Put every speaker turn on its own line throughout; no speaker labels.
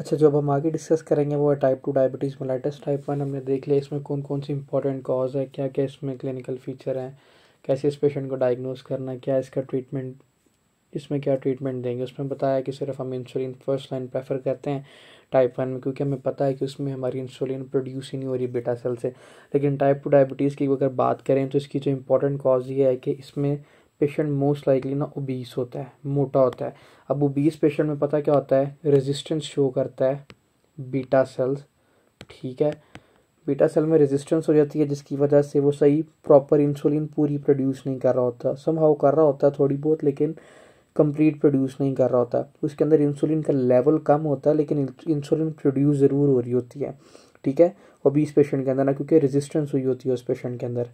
अच्छा जो अब हम आगे डिस्कस करेंगे वो है type two diabetes mellitus type one हमने देख लिया इसमें कौन कौन सी इंपॉर्टेंट कॉज है क्या क्या इसमें क्लिनिकल फीचर हैं कैसे इस पेशेंट को डायग्नोस करना क्या इसका ट्रीटमेंट इसमें क्या ट्रीटमेंट देंगे उसमें बताया कि सिर्फ हम इंसुलिन फर्स्ट लाइन प्रेफर करते हैं टाइप वन में क्योंकि हमें पता है कि उसमें हमारी इंसुलिन प्रोड्यूस ही नहीं हो रही बेटा सेल से लेकिन टाइप टू डायबिटीज़ की अगर बात करें तो इसकी जो इंपॉर्टेंट कॉज ये है कि इसमें पेशेंट मोस्ट लाइकली ना ओबीस होता है मोटा होता है अब ओबीस पेशेंट में पता क्या होता है रेजिस्टेंस शो करता है बीटा सेल्स ठीक है बीटा सेल में रेजिस्टेंस हो जाती है जिसकी वजह से वो सही प्रॉपर इंसुलिन पूरी प्रोड्यूस नहीं कर रहा होता संभाव कर रहा होता थोड़ी बहुत लेकिन कंप्लीट प्रोड्यूस नहीं कर रहा होता उसके अंदर इंसुलिन का लेवल कम होता है लेकिन इंसुलिन प्रोड्यूस ज़रूर हो रही होती है ठीक है ओबीस पेशेंट के अंदर ना क्योंकि रेजिस्टेंस हुई होती है उस पेशेंट के अंदर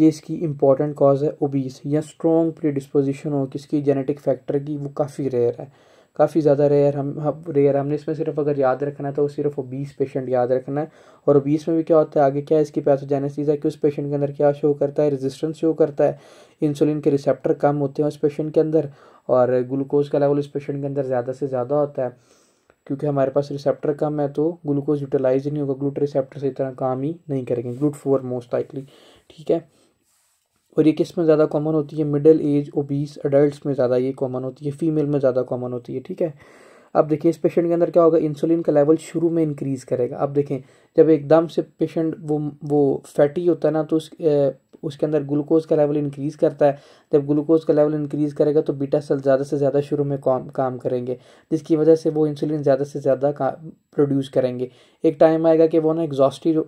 ये इसकी इम्पॉर्टेंट कॉज है ओबीस या स्ट्रॉन्ग प्री डिस्पोजिशन हो किसकी जेनेटिक फैक्टर की वो काफ़ी रेयर है काफ़ी ज़्यादा रेयर हम हम रेयर हमने इसमें सिर्फ अगर याद रखना है तो सिर्फ ओबीस पेशेंट याद रखना है और ओबीस में भी क्या होता है आगे क्या है इसकी पैथोजेनेसिस है कि उस पेशेंट के अंदर क्या शो करता है रेजिस्टेंस शो करता है इंसुलिन के रिसेप्टर कम होते हैं उस पेशेंट के अंदर और ग्लूकोज का लेवल इस पेशेंट के अंदर ज़्यादा से ज़्यादा होता है क्योंकि हमारे पास रिसेप्टर कम है तो ग्लूकोज यूटिलाइज नहीं होगा ग्लूट रिसेप्टर से इतना काम ही नहीं करेंगे ग्लूट फोर मोस्ट लाइकली ठीक है और ये किस में ज़्यादा कॉमन होती है मिडिल एज ओबीस अडल्ट में ज़्यादा ये कॉमन होती है फीमेल में ज़्यादा कॉमन होती है ठीक है अब देखिए इस पेशेंट के अंदर क्या होगा इंसुलिन का लेवल शुरू में इंक्रीज़ करेगा अब देखें जब एकदम से पेशेंट वो वो फैटी होता है ना तो उस उसके अंदर ग्लूकोज का लेवल इंक्रीज़ करता है जब ग्लूकोज का लेवल इंक्रीज़ करेगा तो बीटा सेल ज़्यादा से ज़्यादा शुरू में काम काम करेंगे जिसकी वजह से वो इंसुलिन ज़्यादा से ज़्यादा प्रोड्यूस करेंगे एक टाइम आएगा कि वो ना एग्जॉस्टिड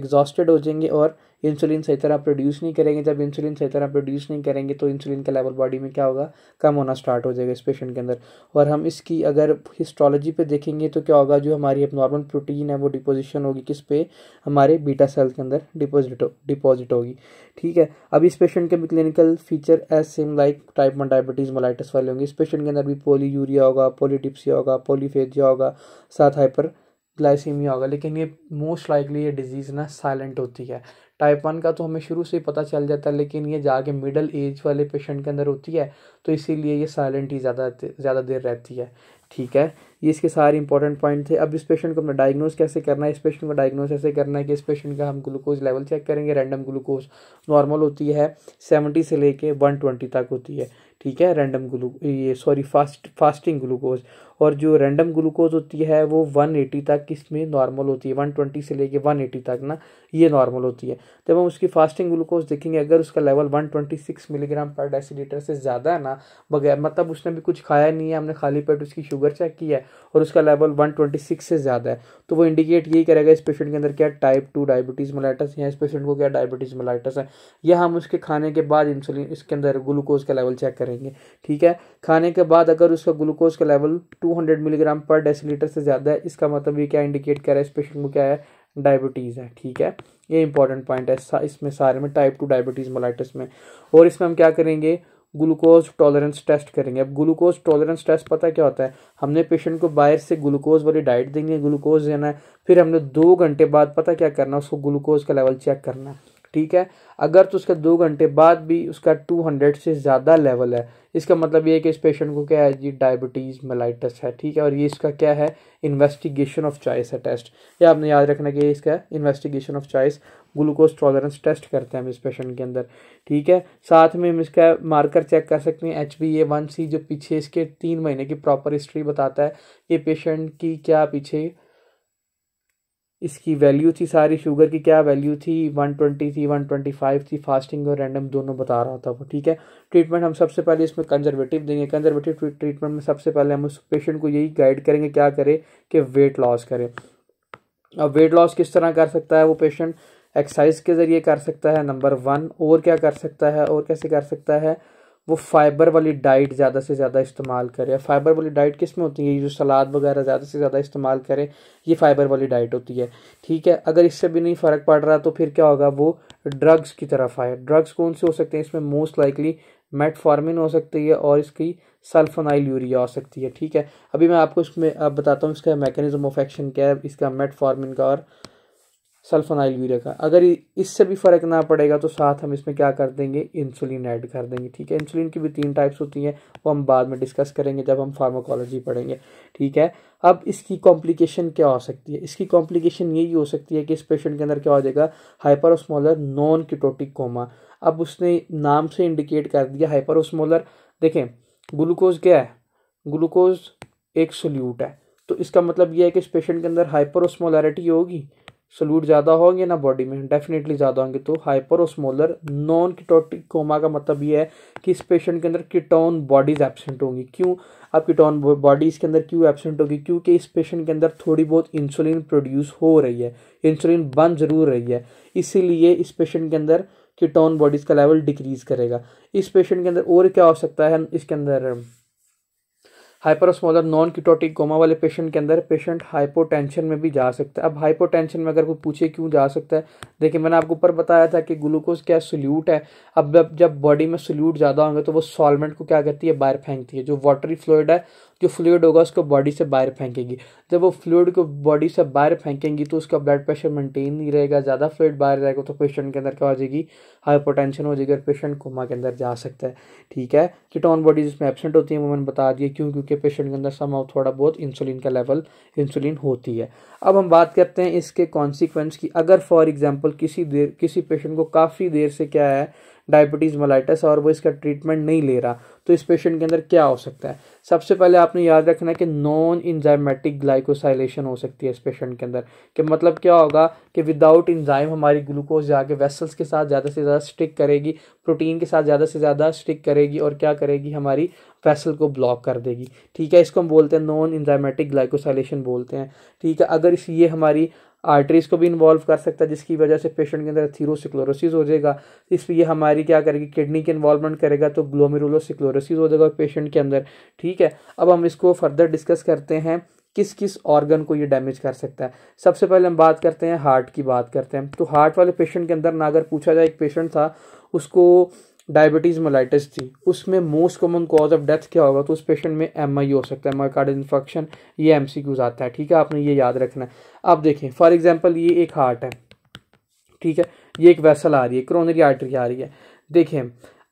एग्जॉस्टेड हो जाएंगे और इंसुलिन सही तरह प्रोड्यूस नहीं करेंगे जब इंसुलिन सही तरह प्रोड्यूस नहीं करेंगे तो इंसुलिन का लेवल बॉडी में क्या होगा कम होना स्टार्ट हो जाएगा इस पेशेंट के अंदर और हम इसकी अगर हिस्टोलॉजी पे देखेंगे तो क्या होगा जो हमारी अब नॉर्मल प्रोटीन है वो डिपोजिशन होगी किस पे हमारे बीटा सेल के अंदर डिपोजिट डिपॉजिट होगी ठीक है अब इस पेशेंट के भी clinical feature as same like type one diabetes mellitus वाले होंगे इस पेशेंट के अंदर भी पोली यूरिया होगा पोलीटिप्सिया होगा पोलीफेजिया होगा साथ हाइपर ग्लाइसीमिया होगा लेकिन ये मोस्ट लाइकली ये डिजीज़ ना साइलेंट होती है टाइप वन का तो हमें शुरू से ही पता चल जाता है लेकिन ये जाके मिडल एज वाले पेशेंट के अंदर होती है तो इसीलिए ये साइलेंट ही ज़्यादा ज़्यादा देर रहती है ठीक है ये इसके सारे इंपॉर्टेंट पॉइंट थे अब इस पेशेंट को अपना डायग्नोज कैसे करना है इस पेशेंट को डायग्नोज ऐसे करना है कि इस पेशेंट का हम ग्लूकोज लेवल चेक करेंगे रैंडम ग्लूकोज नॉर्मल होती है सेवेंटी से लेके वन ट्वेंटी तक होती है ठीक है रैंडम ग्लू ये सॉरी फास्ट फास्टिंग ग्लूकोज और जो रैंडम ग्लूकोज होती है वो 180 तक इसमें नॉर्मल होती है 120 से लेके 180 तक ना ये नॉर्मल होती है जब हम उसकी फास्टिंग ग्लूकोज देखेंगे अगर उसका लेवल 126 मिलीग्राम पर डेसीलीटर से ज़्यादा है ना बगैर मतलब उसने भी कुछ खाया नहीं है हमने खाली पेट उसकी शुगर चेक की है और उसका लेवल वन से ज़्यादा है तो वो इंडिकेट यही करेगा इस पेशेंट के अंदर क्या टाइप टू डायबिटीज़ मलाइटस या इस पेशेंट को क्या डायबिटीज़ मलाइटस है या हम उसके खाने के बाद इंसुलिन इसके अंदर ग्लूकोज का लेवल चेक करें करेंगे ठीक है खाने के बाद अगर उसका ग्लूकोज का लेवल 200 मिलीग्राम पर डेसीलीटर से ज़्यादा है इसका मतलब ये क्या इंडिकेट कर रहा है इस पेशेंट को क्या है डायबिटीज़ है ठीक है ये इंपॉर्टेंट पॉइंट है सा, इसमें सारे में टाइप टू डायबिटीज़ मोलाइटिस में और इसमें हम क्या करेंगे ग्लूकोज टॉलरेंस टेस्ट करेंगे अब ग्लूकोज टॉलरेंस टेस्ट पता क्या होता है हमने पेशेंट को बाहर से ग्लूकोज वाली डाइट देंगे ग्लूकोज देना है फिर हमने दो घंटे बाद पता क्या करना उसको ग्लूकोज का लेवल चेक करना है ठीक है अगर तो उसका दो घंटे बाद भी उसका 200 से ज़्यादा लेवल है इसका मतलब ये है कि इस पेशेंट को क्या है जी डायबिटीज़ मेलाइटस है ठीक है और ये इसका क्या है इन्वेस्टिगेशन ऑफ चॉइस है टेस्ट ये आपने याद रखना कि इसका investigation of choice glucose tolerance test करते हैं हम इस पेशेंट के अंदर ठीक है साथ में हम इसका मार्कर चेक कर सकते हैं H B A one C जो पीछे इसके तीन महीने की प्रॉपर हिस्ट्री बताता है ये पेशेंट की क्या पीछे इसकी वैल्यू थी सारी शुगर की क्या वैल्यू थी 120 थी 125 थी फास्टिंग और रैंडम दोनों बता रहा था वो ठीक है ट्रीटमेंट हम सबसे पहले इसमें कंजर्वेटिव देंगे कंजर्वेटिव ट्रीटमेंट में सबसे पहले हम उस पेशेंट को यही गाइड करेंगे क्या करें कि वेट लॉस करें अब वेट लॉस किस तरह कर सकता है वो पेशेंट एक्सरसाइज के ज़रिए कर सकता है नंबर वन और क्या कर सकता है और कैसे कर सकता है वो फाइबर वाली डाइट ज़्यादा से ज़्यादा इस्तेमाल करें फाइबर वाली डाइट किस में होती है ये जो सलाद वगैरह ज़्यादा से ज़्यादा इस्तेमाल करें ये फाइबर वाली डाइट होती है ठीक है अगर इससे भी नहीं फ़र्क पड़ रहा तो फिर क्या होगा वो ड्रग्स की तरफ आए ड्रग्स कौन से हो सकते हैं इसमें मोस्ट लाइकली मेटफॉर्मिन हो सकती है और इसकी सल्फोनाइल यूरिया हो सकती है ठीक है अभी मैं आपको इसमें आप बताता हूँ इसका मैकेनिज्म ऑफ एक्शन क्या है इसका मेटफॉर्मिन का और सल्फोनाइल यूरिया का अगर इससे भी फ़र्क ना पड़ेगा तो साथ हम इसमें क्या कर देंगे इंसुलिन ऐड कर देंगे ठीक है इंसुलिन की भी तीन टाइप्स होती हैं वो हम बाद में डिस्कस करेंगे जब हम फार्माकोलॉजी पढ़ेंगे ठीक है अब इसकी कॉम्प्लिकेशन क्या हो सकती है इसकी कॉम्प्लिकेशन यही हो सकती है कि इस पेशेंट के अंदर क्या हो जाएगा हाइपरओस्मोलर नॉन किटोटिक कोमा अब उसने नाम से इंडिकेट कर दिया हाइपरओस्मोलर देखें ग्लूकोज क्या है ग्लूकोज एक सोल्यूट है तो इसका मतलब यह है कि इस पेशेंट के अंदर हाइपरओस्मोलरिटी होगी सोल्यूट ज़्यादा होंगे ना बॉडी में डेफिनेटली ज़्यादा होंगे तो hyperosmolar non ketotic coma का मतलब ये है कि इस पेशेंट के अंदर कीटोन बॉडीज़ एबसेंट होंगी क्यों अब कीटोन बॉडीज़ के अंदर क्यों एबसेंट होगी क्योंकि इस पेशेंट के अंदर थोड़ी बहुत इंसुलिन प्रोड्यूस हो रही है इंसुलिन बन ज़रूर रही है इसीलिए इस पेशेंट के अंदर कीटोन बॉडीज़ का लेवल डिक्रीज़ करेगा इस पेशेंट के अंदर और क्या हो सकता है इसके अंदर हाइपरस्मोलर नॉन क्यूटोटिक कोमा वाले पेशेंट के अंदर पेशेंट हाइपोटेंशन में भी जा सकता है अब हाइपोटेंशन में अगर कोई पूछे क्यों जा सकता है देखिए मैंने आपको ऊपर बताया था कि ग्लूकोज क्या सोल्यूट है अब जब बॉडी में सोल्यूट ज़्यादा होंगे तो वो सॉलमेंट को क्या करती है बाहर फेंकती है जो वाटरी फ्लोइड है जो फ्लूड होगा उसको बॉडी से बाहर फेंकेगी जब वो फ्लूड को बॉडी से बाहर फेंकेंगी तो उसका ब्लड प्रेशर मेंटेन नहीं रहेगा ज़्यादा फ्लूड बाहर रहेगा तो पेशेंट के अंदर क्या हो जाएगी हाइपोटेंशन हो जाएगी और पेशेंट कोमा के अंदर जा सकता है ठीक है किटोन बॉडीज उसमें एबसेंट होती है वो मैंने बता दिया क्यों क्योंकि पेशेंट के अंदर समाव थोड़ा बहुत इंसुलिन का लेवल इंसुलिन होती है अब हम बात करते हैं इसके कॉन्सिक्वेंस की अगर फॉर एग्जाम्पल किसी देर किसी पेशेंट को काफ़ी देर से क्या है डायबिटीज़ मलाइटस और वो इसका ट्रीटमेंट नहीं ले रहा तो इस पेशेंट के अंदर क्या हो सकता है सबसे पहले आपने याद रखना है कि नॉन इंजाइमेटिक ग्लाइकोसाइलेशन हो सकती है इस पेशेंट के अंदर कि मतलब क्या होगा कि विदाउट इंजाइम हमारी ग्लूकोज जाके वेसल्स के साथ ज़्यादा से ज़्यादा स्टिक करेगी प्रोटीन के साथ ज़्यादा से ज़्यादा स्टिक करेगी और क्या करेगी हमारी फैसल को ब्लॉक कर देगी ठीक है इसको हम बोलते हैं नॉन इंजाइमेटिक ग्लाइकोसाइलेशन बोलते हैं ठीक है अगर इस ये हमारी आर्टरीज को भी इन्वॉल्व कर सकता है जिसकी वजह से पेशेंट के अंदर थीरोसिक्लोरोसिस हो जाएगा ये हमारी क्या करेगी किडनी की इन्वॉल्वमेंट करेगा तो ग्लोमेरुलोसिक्लोरोसिस हो जाएगा पेशेंट के अंदर ठीक है अब हम इसको फर्दर डिस्कस करते हैं किस किस ऑर्गन को ये डैमेज कर सकता है सबसे पहले हम बात करते हैं हार्ट की बात करते हैं तो हार्ट वाले पेशेंट के अंदर ना अगर पूछा जाए एक पेशेंट था उसको डायबिटीज़ मोलाइटिस थी उसमें most common cause of death क्या होगा तो उस पेशेंट में एम हो सकता है माइकार्ड इन्फेक्शन ये एम आता है ठीक है आपने ये याद रखना है अब देखें फॉर एग्जाम्पल ये एक हार्ट है ठीक है ये एक वैसल आ रही है क्रोनरी आर्टरी आ रही है देखें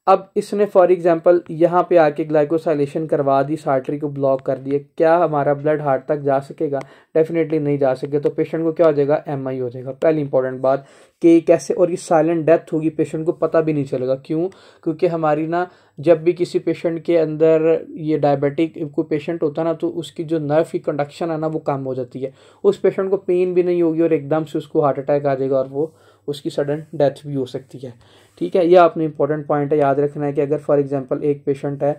अब इसने फॉर एग्ज़ाम्पल यहाँ पे आके ग्लाइकोसाइलेशन करवा दी इस आर्टरी को ब्लॉक कर दिया क्या हमारा ब्लड हार्ट तक जा सकेगा डेफिनेटली नहीं जा सके तो पेशेंट को क्या हो जाएगा एम हो जाएगा पहली इंपॉर्टेंट बात कि कैसे और ये साइलेंट डेथ होगी पेशेंट को पता भी नहीं चलेगा क्यों क्योंकि हमारी ना जब भी किसी पेशेंट के अंदर ये डायबिटिक कोई पेशेंट होता ना तो उसकी जो नर्व की कंडक्शन है ना वो कम हो जाती है उस पेशेंट को पेन भी नहीं होगी और एकदम से उसको हार्ट अटैक आ जाएगा और वो उसकी सडन डेथ भी हो सकती है ठीक है ये आपने इंपॉर्टेंट पॉइंट है याद रखना है कि अगर फॉर एग्जांपल एक पेशेंट है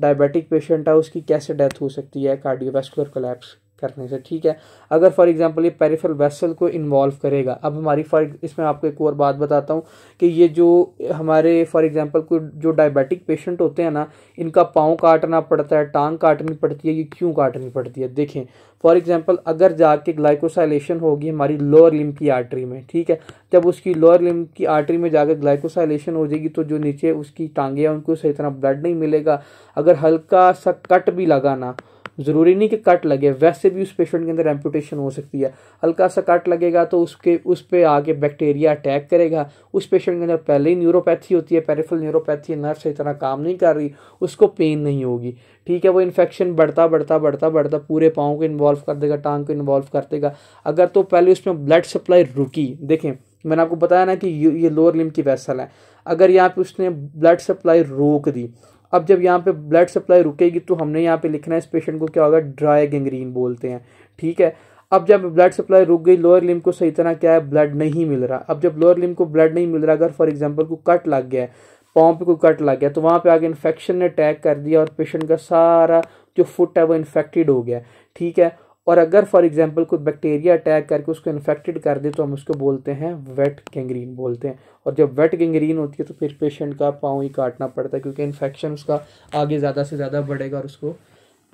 डायबिटिक पेशेंट है उसकी कैसे डेथ हो सकती है कार्डियोवेस्कुलर कोलैप्स करने से अच्छा, ठीक है अगर फॉर एग्जांपल ये पेरिफेरल वेसल को इन्वॉल्व करेगा अब हमारी फॉर इसमें आपको एक और बात बताता हूँ कि ये जो हमारे फॉर एग्जांपल को जो डायबिटिक पेशेंट होते हैं ना इनका पाँव काटना पड़ता है टांग काटनी पड़ती है ये क्यों काटनी पड़ती है देखें फॉर एग्जाम्पल अगर जाके ग्लाइकोसाइलेशन होगी हमारी लोअर लिम की आर्टरी में ठीक है जब उसकी लोअर लिम की आर्टरी में जाकर ग्लाइकोसाइलेशन हो जाएगी तो जो नीचे उसकी टांगे हैं उनको सही तरह ब्लड नहीं मिलेगा अगर हल्का सा कट भी लगा ना ज़रूरी नहीं कि कट लगे वैसे भी उस पेशेंट के अंदर एम्पूटेशन हो सकती है हल्का सा कट लगेगा तो उसके उस पर आगे बैक्टीरिया अटैक करेगा उस पेशेंट के अंदर पहले ही न्यूरोपैथी होती है पेरिफल न्यूरोपैथी नर्व सही तरह काम नहीं कर रही उसको पेन नहीं होगी ठीक है वो इन्फेक्शन बढ़ता बढ़ता बढ़ता बढ़ता पूरे पाँव को इन्वॉल्व कर देगा टांग को इन्वॉल्व कर देगा अगर तो पहले उसमें ब्लड सप्लाई रुकी देखें मैंने आपको बताया ना कि ये लोअर लिम की वैसल है अगर यहाँ पे उसने ब्लड सप्लाई रोक दी अब जब यहाँ पे ब्लड सप्लाई रुकेगी तो हमने यहाँ पे लिखना है इस पेशेंट को क्या होगा ड्राई गंग्रीन बोलते हैं ठीक है अब जब ब्लड सप्लाई रुक गई लोअर लिम को सही तरह क्या है ब्लड नहीं मिल रहा अब जब लोअर लिम को ब्लड नहीं मिल रहा अगर फॉर एग्जाम्पल को कट लग गया है पाँव पे कोई कट लग गया तो वहाँ पे आगे इन्फेक्शन ने अटैक कर दिया और पेशेंट का सारा जो फुट है वो इन्फेक्टेड हो गया ठीक है और अगर फॉर एग्जांपल कोई बैक्टीरिया अटैक करके उसको इन्फेक्टेड कर दे तो हम उसको बोलते हैं वेट गेंग्रीन बोलते हैं और जब वेट गेंग्रीन होती है तो फिर पेशेंट का पाँव ही काटना पड़ता है क्योंकि इन्फेक्शन उसका आगे ज़्यादा से ज़्यादा बढ़ेगा और उसको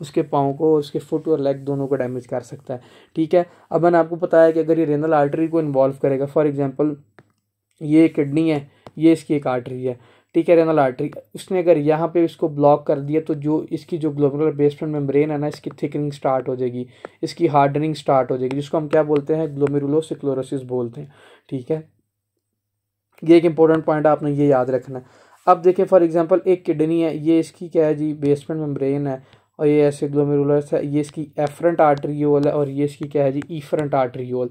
उसके पाँव को उसके फुट और लेग दोनों को डैमेज कर सकता है ठीक है अब मैंने आपको बताया कि अगर ये रेनल आर्टरी को इन्वॉल्व करेगा फॉर एग्ज़ाम्पल ये किडनी है ये इसकी एक आर्टरी है ठीक है रेनल आर्टरी उसने अगर यहाँ पे इसको ब्लॉक कर दिया तो जो इसकी जो ग्लोबुलर बेसमेंट मेम्ब्रेन है ना इसकी थिकनिंग स्टार्ट हो जाएगी इसकी हार्डनिंग स्टार्ट हो जाएगी जिसको हम क्या बोलते हैं ग्लोमेरुलोसिक्लोरोसिस बोलते हैं ठीक है ये एक इंपॉर्टेंट पॉइंट आपने ये याद रखना है अब देखिए फॉर एग्जाम्पल एक किडनी है ये इसकी क्या है जी बेसमेंट मेम्ब्रेन है और ये ऐसे ग्लोमेरुलस है ये इसकी एफरेंट आर्ट्रियोल है और ये इसकी क्या है जी ईफरेंट आर्ट्रियोल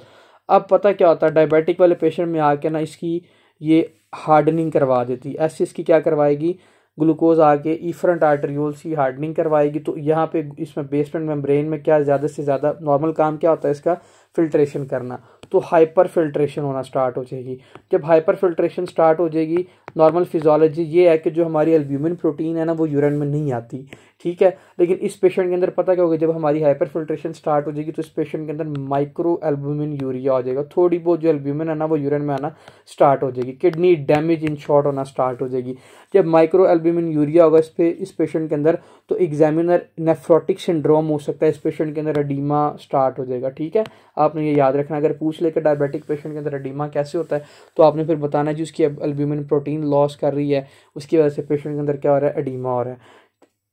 अब पता क्या होता है डायबिटिक वाले पेशेंट में आके ना इसकी ये हार्डनिंग करवा देती है ऐसे इसकी क्या करवाएगी ग्लूकोज आके ईफ्रंट आर्टरियोल्स की हार्डनिंग करवाएगी तो यहाँ पे इसमें बेसमेंट मेम्ब्रेन में क्या ज़्यादा से ज़्यादा नॉर्मल काम क्या होता है इसका फिल्ट्रेशन करना तो हाइपर फिल्ट्रेशन होना स्टार्ट हो जाएगी जब हाइपर फिल्ट्रेशन स्टार्ट हो जाएगी नॉर्मल फिजोलॉजी ये है कि जो हमारी एल्ब्यूमिन प्रोटीन है ना वो यूरिन में नहीं आती ठीक है लेकिन इस पेशेंट के अंदर पता क्या होगा जब हमारी हाइपर फिल्ट्रेशन स्टार्ट हो जाएगी तो इस पेशेंट के अंदर माइक्रो एल्बुमिन यूरिया हो जाएगा थोड़ी बहुत जो एल्ब्यूमिन है ना वो यूरिन में आना स्टार्ट हो जाएगी किडनी डैमेज इन शॉर्ट होना स्टार्ट हो जाएगी जब माइक्रो एल्ब्यूमिन यूरिया होगा इस पे इस पेशेंट के अंदर तो एग्जामिनर नेफ्रोटिक सिंड्रोम हो सकता है इस पेशेंट के अंदर अडीमा स्टार्ट हो जाएगा ठीक है आपने ये याद रखना अगर पूछ लेकर डायबिटिक पेशेंट के अंदर अडीमा कैसे होता है तो आपने फिर बताना है जी उसकी एल्ब्यूमिन प्रोटीन लॉस कर रही है उसकी वजह से पेशेंट के अंदर क्या हो रहा है अडीमा हो रहा है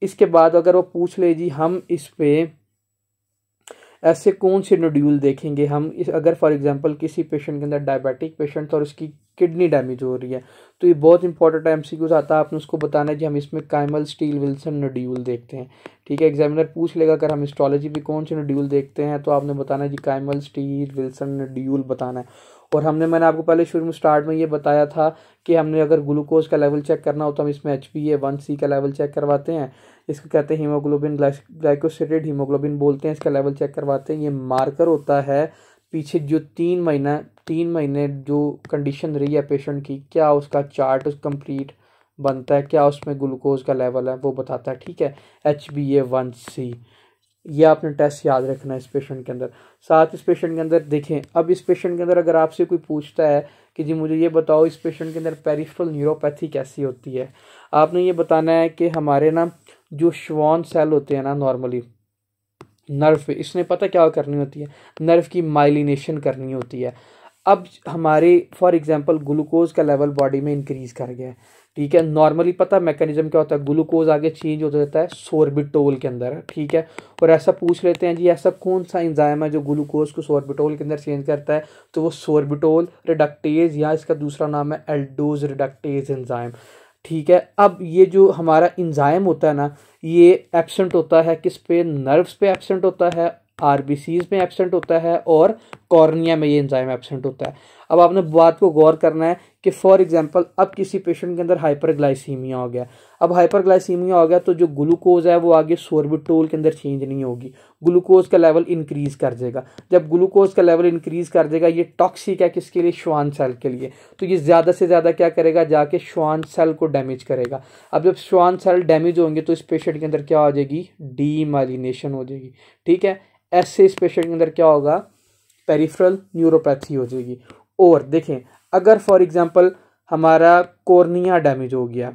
इसके बाद अगर वो पूछ ले जी हम इस पर ऐसे कौन से नोड्यूल देखेंगे हम इस अगर फॉर एग्जांपल किसी पेशेंट के अंदर डायबिटिक पेशेंट और उसकी किडनी डैमेज हो रही है तो ये बहुत इंपॉर्टेंट एम सी क्यूज आता है आपने उसको बताना है जी हम इसमें काइमल स्टील विल्सन नोड्यूल देखते हैं ठीक है एग्जामिनर पूछ लेगा अगर हम इस्ट्रॉलोजी भी कौन से नोड्यूल देखते हैं तो आपने बताना है जी काइमल स्टील विल्सन नोड्यूल बताना है और हमने मैंने आपको पहले शुरू में स्टार्ट में ये बताया था कि हमने अगर ग्लूकोज का लेवल चेक करना हो तो हम इसमें H P A one C का लेवल चेक करवाते हैं इसको कहते हैं हीमोग्लोबिन ग्लाइकोसिटेड हीमोग्लोबिन बोलते हैं इसका लेवल चेक करवाते हैं ये मार्कर होता है पीछे जो तीन महीना तीन महीने जो कंडीशन रही है पेशेंट की क्या उसका चार्ट कंप्लीट बनता है क्या उसमें ग्लूकोज का लेवल है वो बताता है ठीक है H B A one C ये आपने टेस्ट याद रखना है इस पेशेंट के अंदर साथ इस पेशेंट के अंदर देखें अब इस पेशेंट के अंदर अगर आपसे कोई पूछता है कि जी मुझे ये बताओ इस पेशेंट के अंदर पेरिफ्रल न्यूरोपैथी कैसी होती है आपने ये बताना है कि हमारे ना जो श्वान सेल होते हैं ना नॉर्मली नर्व पे इसने पता क्या करनी होती है नर्व की माइलिनेशन करनी होती है अब हमारे फॉर एग्ज़ाम्पल ग्लूकोज का लेवल बॉडी में इंक्रीज़ कर गया है ठीक है नॉर्मली पता मैकेनिज्म क्या होता है ग्लूकोज आगे चेंज हो जाता है सोरबिटोल के अंदर ठीक है और ऐसा पूछ लेते हैं जी ऐसा कौन सा इंजाम है जो ग्लूकोज को सोरबिटोल के अंदर चेंज करता है तो वो सोरबिटोल रिडक्टेज या इसका दूसरा नाम है एल्डोज रिडक्टेज इंजाइम ठीक है अब ये जो हमारा इंजाइम होता है ना ये एबसेंट होता है किस पे नर्व्स पे एबसेंट होता है आर में एबसेंट होता है और कॉर्निया में ये इंजाइम एबसेंट होता है अब आपने बात को गौर करना है कि फॉर एग्जांपल अब किसी पेशेंट के अंदर हाइपरग्लाइसीमिया हो गया अब हाइपरग्लाइसीमिया हो गया तो जो ग्लूकोज है वो आगे सोरबिटोल के अंदर चेंज नहीं होगी ग्लूकोज का लेवल इंक्रीज़ कर देगा जब ग्लूकोज का लेवल इंक्रीज़ कर देगा ये टॉक्सिक है किसके लिए श्वान सेल के लिए तो ये ज़्यादा से ज़्यादा क्या करेगा जाके श्वान सेल को डैमेज करेगा अब जब श्वान सेल डैमेज होंगे तो इस पेशेंट के अंदर क्या हो जाएगी डीमालिनेशन हो जाएगी ठीक है ऐसे इस पेशेंट के अंदर क्या होगा पेरिफ्रल न्यूरोपैथी हो जाएगी और देखें अगर फॉर एग्ज़ाम्पल हमारा कॉर्निया डैमेज हो गया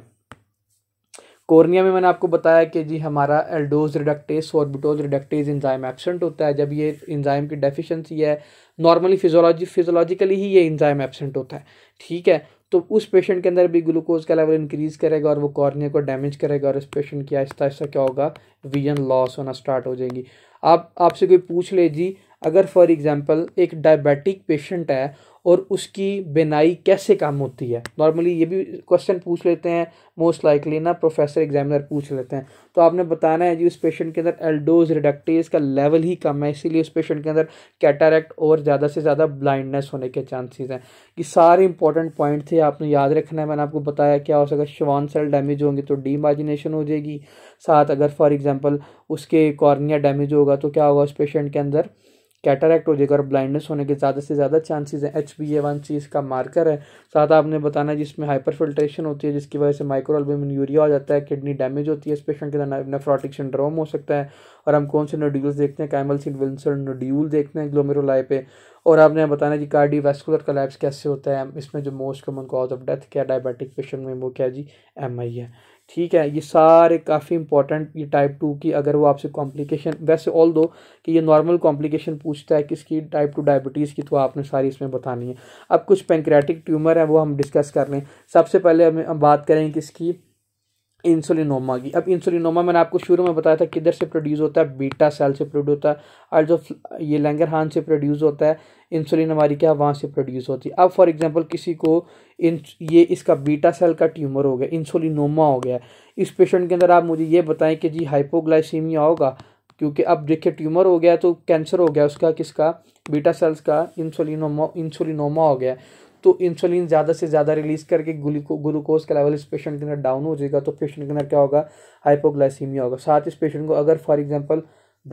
कॉर्निया में मैंने आपको बताया कि जी हमारा aldose reductase sorbitose reductase enzyme absent होता है जब ये इंजाइम की डेफिशिएंसी है नॉर्मली फिजोलॉजी फिजोलॉजिकली ही ये इंजाइम एबसेंट होता है ठीक है तो उस पेशेंट के अंदर भी ग्लूकोज का लेवल इंक्रीज़ करेगा और वो कॉर्निया को डैमेज करेगा और इस पेशेंट की आहिस्ता आहिस्ता क्या होगा विजन लॉस होना स्टार्ट हो जाएगी आप आपसे कोई पूछ ले जी अगर फॉर एग्ज़ाम्पल एक डायबिटिक पेशेंट है और उसकी बेनाई कैसे कम होती है नॉर्मली ये भी क्वेश्चन पूछ लेते हैं मोस्ट लाइकली ना प्रोफेसर एग्जामिनर पूछ लेते हैं तो आपने बताना है जी उस पेशेंट के अंदर एल्डोज रिडक्टेज का लेवल ही कम है इसीलिए उस पेशेंट के अंदर कैटारेक्ट और ज़्यादा से ज़्यादा ब्लाइंडनेस होने के चांसेस हैं ये सारे इंपॉर्टेंट पॉइंट थे आपने याद रखना है मैंने आपको बताया क्या हो सका श्वान सेल डैमेज होंगे तो डीमाजिनेशन हो जाएगी साथ अगर फॉर एग्ज़ाम्पल उसके कॉर्निया डैमेज होगा तो क्या होगा उस पेशेंट के अंदर कैटरैक्ट हो जाएगा और ब्लाइंडनेस होने के ज़्यादा से ज़्यादा चांसेस हैं एच बी ए वन चीज़ का मार्कर है साथ आपने बताना है जिसमें हाइपर फिल्ट्रेशन होती है जिसकी वजह से माइक्रोअल्बमिन यूरिया हो जाता है किडनी डैमेज होती है इस पेशेंट के अंदर नेफ्रोटिक सिंड्रोम हो सकता है और हम कौन से नोड्यूल्स देखते हैं कैमल सिंह विल्सन नोड्यूल देखते हैं ग्लोमेरोलाई पे और आपने बताना है कार्डियो वेस्कुलर कलेप्स कैसे होता है इसमें जो most common cause of death क्या डायबिटिक पेशेंट में वो क्या जी एम आई है ठीक है ये सारे काफ़ी इंपॉर्टेंट ये टाइप टू की अगर वो आपसे कॉम्प्लिकेशन वैसे ऑल दो कि ये नॉर्मल कॉम्प्लिकेशन पूछता है किसकी टाइप टू डायबिटीज़ की तो आपने सारी इसमें बतानी है अब कुछ पेंक्रेटिक ट्यूमर है वो हम डिस्कस कर लें सबसे पहले हम बात करें किसकी इंसुलिनोमा की अब इंसुलिनोमा मैंने आपको शुरू में बताया था किधर से प्रोड्यूस होता है बीटा सेल से प्रोड्यूस होता है और जो ये लैंगर हान से प्रोड्यूस होता है इंसुलिन हमारी क्या वहाँ से प्रोड्यूस होती है अब फॉर एग्जांपल किसी को इन ये इसका बीटा सेल का ट्यूमर हो गया इंसुलिनोमा हो गया इस पेशेंट के अंदर आप मुझे ये बताएं कि जी हाइपोग्लाइसीमिया होगा क्योंकि अब देखिए ट्यूमर हो गया तो कैंसर हो गया उसका किसका बीटा सेल्स का इंसुलिनोमा इंसुलिनोमा हो गया तो इंसुलिन ज़्यादा से ज़्यादा रिलीज करके ग्लूको ग्लूकोज का लेवल इस पेशेंट के अंदर डाउन हो जाएगा तो पेशेंट के अंदर क्या होगा हाइपोग्लाइसीमिया होगा साथ इस पेशेंट को अगर फॉर एग्जाम्पल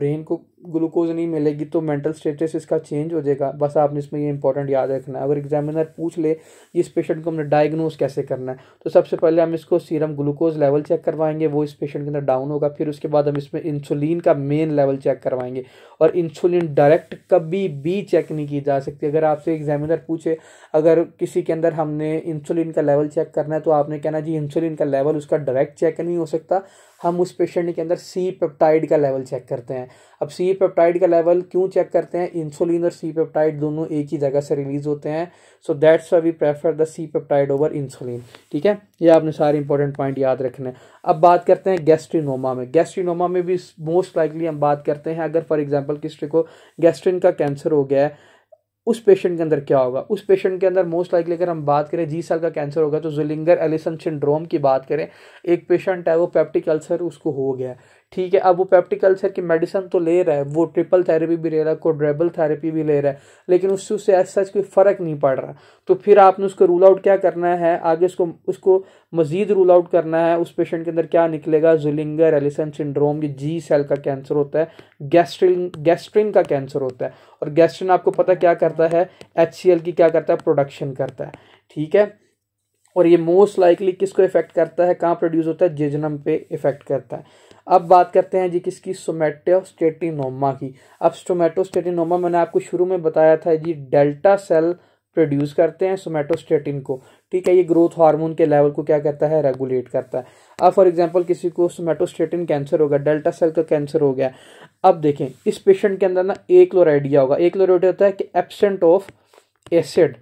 ब्रेन को ग्लूकोज नहीं मिलेगी तो मेंटल स्टेटस इसका चेंज हो जाएगा बस आपने इसमें ये इंपॉर्टेंट याद रखना है अगर एग्जामिनर पूछ ले कि इस पेशेंट को हमने डायग्नोज कैसे करना है तो सबसे पहले हम इसको सीरम ग्लूकोज लेवल चेक करवाएंगे वो इस पेशेंट के अंदर डाउन होगा फिर उसके बाद हम इसमें इंसुलिन का मेन लेवल चेक करवाएंगे और इंसुलिन डायरेक्ट कभी भी चेक नहीं की जा सकती अगर आपसे एग्जामिनर पूछे अगर किसी के अंदर हमने इंसुलिन का लेवल चेक करना है तो आपने कहना जी इंसुलिन का लेवल उसका डायरेक्ट चेक नहीं हो सकता हम उस पेशेंट के अंदर सी पेप्टाइड का लेवल चेक करते हैं अब सी पेप्टाइड का लेवल क्यों चेक करते हैं इंसुलिन और सी पेप्टाइड दोनों एक ही जगह से रिलीज होते हैं so that's we prefer the C peptide over insulin ठीक है ये आपने सारे इंपॉर्टेंट पॉइंट याद रखने हैं अब बात करते हैं गैस्ट्रिनोमा में गैस्ट्रिनोमा में भी मोस्ट लाइकली हम बात करते हैं अगर फॉर एग्जाम्पल किसी को गैस्ट्रिन का कैंसर हो गया है उस पेशेंट के अंदर क्या होगा उस पेशेंट के अंदर मोस्ट लाइकली अगर हम बात करें जी साल का कैंसर होगा तो जुलिंगर एलिसन सिंड्रोम की बात करें एक पेशेंट है वो पेप्टिक अल्सर उसको हो गया ठीक है अब वो पेप्टिक कल्चर की मेडिसिन तो ले रहा है वो ट्रिपल थेरेपी भी ले रहा है कोड्रेबल थेरेपी भी ले रहा है लेकिन उससे उससे ऐसा कोई फ़र्क नहीं पड़ रहा तो फिर आपने उसको रूल आउट क्या करना है आगे उसको उसको मज़ीद रूल आउट करना है उस पेशेंट के अंदर क्या निकलेगा जुलिंगर एलिसन सिंड्रोम ये जी सेल का कैंसर होता है गैस्ट्रिन गैस्ट्रिन का कैंसर होता है और गैस्ट्रिन आपको पता क्या करता है एच की क्या करता है प्रोडक्शन करता है ठीक है और ये मोस्ट लाइकली किसको इफेक्ट करता है कहाँ प्रोड्यूस होता है जेजनम पे इफेक्ट करता है अब बात करते हैं जी किसकी सोमेटोस्टेटिनोमा की अब सोमेटोस्टेटिनोमा मैंने आपको शुरू में बताया था जी डेल्टा सेल प्रोड्यूस करते हैं सोमेटोस्टेटिन को ठीक है ये ग्रोथ हार्मोन के लेवल को क्या करता है रेगुलेट करता है अब फॉर एग्जांपल किसी को सोमेटोस्टेटिन कैंसर होगा डेल्टा सेल का कैंसर हो गया अब देखें इस पेशेंट के अंदर ना एक क्लोराइडिया होगा एक लोराइडिया होता है कि एबसेंट ऑफ एसिड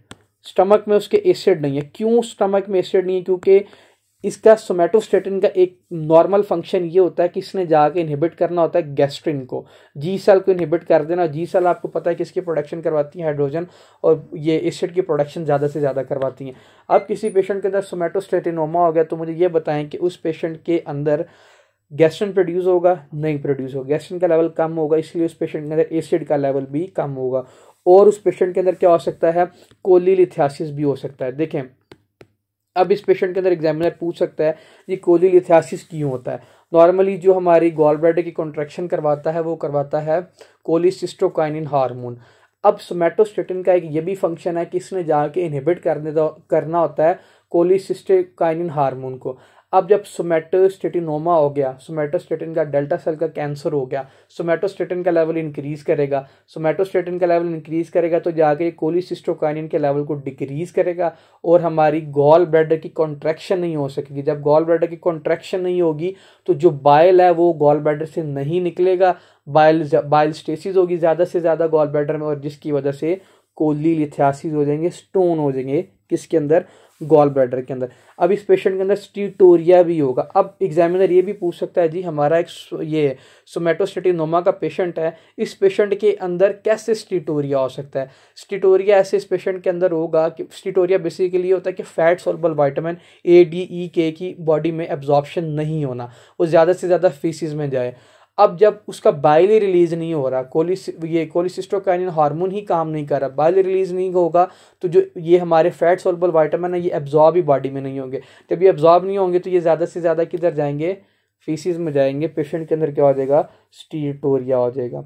स्टमक में उसके एसिड नहीं है क्यों स्टमक में एसिड नहीं है क्योंकि इसका सोमेटोस्टेटिन का एक नॉर्मल फंक्शन ये होता है कि इसने जाके इनहिबिट करना होता है गैस्ट्रिन को जी सेल को इनहिबिट कर देना जी सेल आपको पता है कि इसकी प्रोडक्शन करवाती है हाइड्रोजन और ये एसिड की प्रोडक्शन ज़्यादा से ज़्यादा करवाती हैं अब किसी पेशेंट के अंदर सोमेटोस्टेटिनोमा हो गया तो मुझे ये बताएं कि उस पेशेंट के अंदर गैस्ट्रिन प्रोड्यूस होगा नहीं प्रोड्यूस होगा गैस्ट्रिन का लेवल कम होगा इसलिए उस पेशेंट के अंदर एसिड का लेवल भी कम होगा और उस पेशेंट के अंदर क्या हो सकता है कोलिलिथियासिस भी हो सकता है देखें अब इस पेशेंट के अंदर एग्जामिनर पूछ सकता है ये कोलिलिथियासिस क्यों होता है नॉर्मली जो हमारी गॉल ब्लैडर की कॉन्ट्रैक्शन करवाता है वो करवाता है कोलिसिस्टोकाइनिन हार्मोन अब सोमेटोस्टेटिन का एक ये भी फंक्शन है कि इसने जाके इनहिबिट करने करना होता है कोलिसिस्टोकाइनिन हार्मोन को अब जब सोमेटोस्टेटिनोमा हो गया सोमेटोस्टेटिन का डेल्टा सेल का कैंसर हो गया सोमेटोस्टेटिन का लेवल इंक्रीज करेगा सोमेटोस्टेटिन का लेवल इंक्रीज करेगा तो जाके कोलिसिस्टोकाइनिन के लेवल को डिक्रीज करेगा और हमारी गॉल ब्लैडर की कॉन्ट्रैक्शन नहीं हो सकेगी जब गॉल ब्लैडर की कॉन्ट्रैक्शन नहीं होगी तो जो बाइल है वो गॉल ब्लैडर से नहीं निकलेगा बाइल बाइल स्टेसिस होगी ज़्यादा से ज़्यादा गॉल ब्लैडर में और जिसकी वजह से कोली लिथियासिस हो जाएंगे स्टोन हो जाएंगे किसके अंदर गॉल ब्लैडर के अंदर अब इस पेशेंट के अंदर स्टीटोरिया भी होगा अब एग्जामिनर ये भी पूछ सकता है जी हमारा एक ये सोमेटोस्टेटिनोमा का पेशेंट है इस पेशेंट के अंदर कैसे स्टीटोरिया हो सकता है स्टीटोरिया ऐसे इस पेशेंट के अंदर होगा कि स्टीटोरिया बेसिकली होता है कि fat soluble vitamin A D E K की बॉडी में एब्जॉर्बशन नहीं होना वो ज़्यादा से ज़्यादा फीसिस में जाए अब जब उसका बाइली रिलीज़ नहीं हो रहा कोली ये कोलिसिस्टोकाइनिन हार्मोन ही काम नहीं कर रहा बाइली रिलीज़ नहीं होगा तो जो ये हमारे फैट सोलबल वाइटामिन है ये एब्जॉर्ब ही बॉडी में नहीं होंगे जब ये एब्जॉर्ब नहीं होंगे तो ये ज़्यादा से ज़्यादा किधर जाएंगे फीसिस में जाएंगे पेशेंट के अंदर क्या हो जाएगा स्टीटोरिया हो जाएगा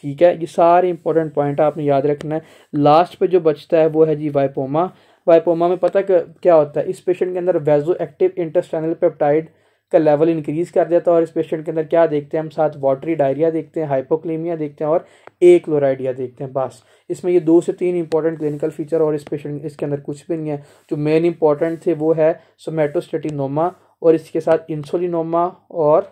ठीक है ये सारे इंपॉर्टेंट पॉइंट आपने याद रखना है लास्ट पर जो बचता है वो है जी वाइपोमा वाइपोमा में पता क्या होता है इस पेशेंट के अंदर वेजो एक्टिव इंटरस्टैनल पेप्टाइड का लेवल इंक्रीज़ कर देता है और इस पेशेंट के अंदर क्या देखते हैं हम साथ वाटरी डायरिया देखते हैं हाइपोक्लेमिया देखते हैं और ए क्लोराइडिया देखते हैं बस इसमें ये दो से तीन इंपॉर्टेंट क्लिनिकल फीचर और इस पेशेंट इसके अंदर कुछ भी नहीं है जो मेन इंपॉर्टेंट थे वो है सोमेटोस्टेटिनोमा और इसके साथ इंसोलिनोमा और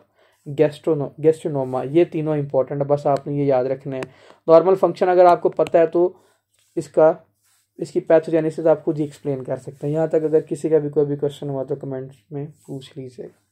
गेस्ट्रोनो गेस्ट्रोनोमा ये तीनों इंपॉर्टेंट है बस आपने ये याद रखने हैं नॉर्मल फंक्शन अगर आपको पता है तो इसका इसकी पैथोजेनेसिस आप खुद ही एक्सप्लेन कर सकते हैं यहाँ तक अगर किसी का भी कोई भी क्वेश्चन हुआ तो कमेंट्स में पूछ लीजिएगा